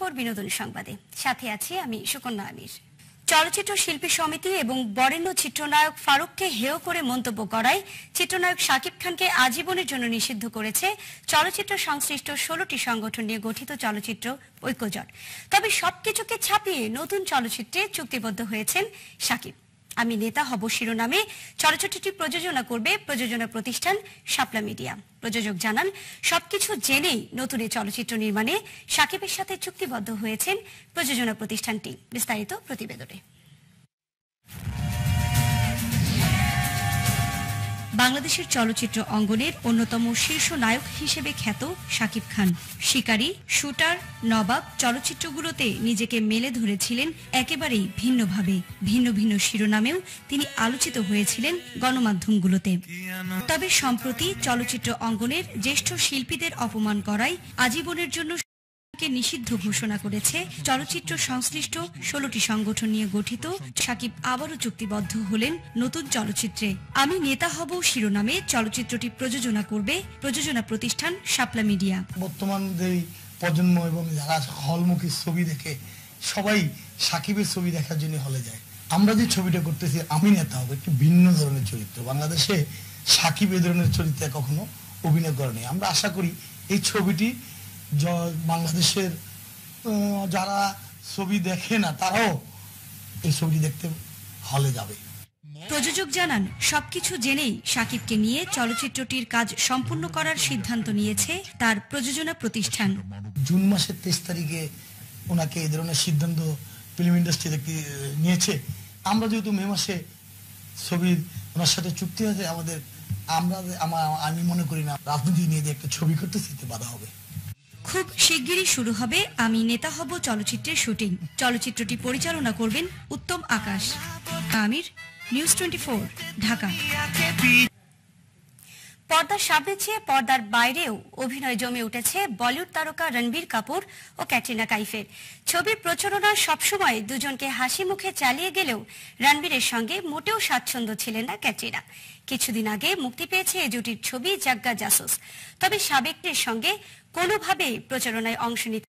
four বিনোদন সংবাদে সাথে আছি আমি সুকন্যা আমির চলচ্চিত্র শিল্পী সমিতি এবং বরেণ্য চিত্রনায়ক ফারুককে হেয় করে মন্তব্য করায় চিত্রনায়ক শাকিব খানকে আজীবনের জন্য নিষিদ্ধ করেছে চলচ্চিত্র সংশ্লিষ্ট ষোলোটি সংগঠন নিয়ে গঠিত চলচ্চিত্র ঐক্যজট তবে সবকিছুকে ছাপিয়ে নতুন চলচ্চিত্রে চুক্তিবদ্ধ হয়েছেন শাকিব আমি নেতা হব শিরোনামে চলচ্চিত্রটি প্রযোজনা করবে প্রযোজনা প্রতিষ্ঠান শাপলা মিডিয়া প্রযোজক জানান সবকিছু জেনেই নতুন এই চলচ্চিত্র নির্মাণে সাকিবের সাথে চুক্তিবদ্ধ হয়েছেন প্রযোজনা প্রতিষ্ঠানটি বিস্তারিত প্রতিবেদনে বাংলাদেশের চলচ্চিত্র অঙ্গনের অন্যতম শীর্ষ নায়ক হিসেবে খ্যাত শাকিব খান শিকারী শুটার নবাব চলচ্চিত্রগুলোতে নিজেকে মেলে ধরেছিলেন একেবারেই ভিন্নভাবে ভিন্ন ভিন্ন শিরোনামেও তিনি আলোচিত হয়েছিলেন গণমাধ্যমগুলোতে তবে সম্প্রতি চলচ্চিত্র অঙ্গনের জ্যেষ্ঠ শিল্পীদের অপমান করাই আজীবনের জন্য কে নিষিদ্ধ ঘোষণা করেছে চলচ্চিত্র সংশ্লিষ্ট ষোলোটি সংগঠন নিয়ে গঠিত সাকিব আবারও চুক্তিবদ্ধ হলেন নতুন চলচ্চিত্রে আমি নেতা হব শিরোনামে চলচ্চিত্রটি প্রযোজনা করবে প্রযোজনা প্রতিষ্ঠান সাপলা মিডিয়া বর্তমান যে প্রজন্ম এবং যারা হলমুখী ছবি দেখে সবাই সাকিবের ছবি দেখার জন্য হলে যায় আমরা যে ছবিটা করতেছি আমি নেতা হব একটি ভিন্ন ধরনের চরিত্র বাংলাদেশে সাকিব এ ধরনের চরিত্রে কখনো অভিনয় করেনি আমরা আশা করি এই ছবিটি বাংলাদেশের যারা ছবি দেখে না তারাও এই ছবি দেখতে হলে যাবে প্রযোজক জানান সবকিছু জেনেই সাকিবকে নিয়ে চলচ্চিত্রটির কাজ সম্পূর্ণ করার সিদ্ধান্ত নিয়েছে তার প্রযোজনা প্রতিষ্ঠান জুন মাসের তেইশ তারিখে ওনাকে এই ধরনের সিদ্ধান্ত ফিল্ম ইন্ডাস্ট্রিতে নিয়েছে আমরা যেহেতু মে মাসে ছবির ওনার সাথে চুক্তি হয়েছে আমাদের আমরা আমি মনে করি না রাজনীতি নিয়ে যে একটা ছবি করতে সেটা বাধা হবে খুব শিগগিরই শুরু হবে আমি নেতা হব চলচ্চিত্রের শুটিং চলচ্চিত্রটি পরিচালনা করবেন উত্তম আকাশ আমির নিউজ টোয়েন্টি ঢাকা পর্দার সামনে চেয়ে পর্দার বাইরেও অভিনয় জমে উঠেছে বলিউড তারকা রণবীর কাপুর ও ক্যাটরিনা কাইফের ছবির প্রচারণা সবসময় দুজনকে হাসি মুখে চালিয়ে গেলেও রণবীরের সঙ্গে মোটেও স্বাচ্ছন্দ্য ছিলেন না ক্যাটরিনা কিছুদিন আগে মুক্তি পেয়েছে এ জুটির ছবি জাগ্গা জাসুস তবে সাবেকদের সঙ্গে কোনোভাবেই প্রচারণায় অংশ নিতে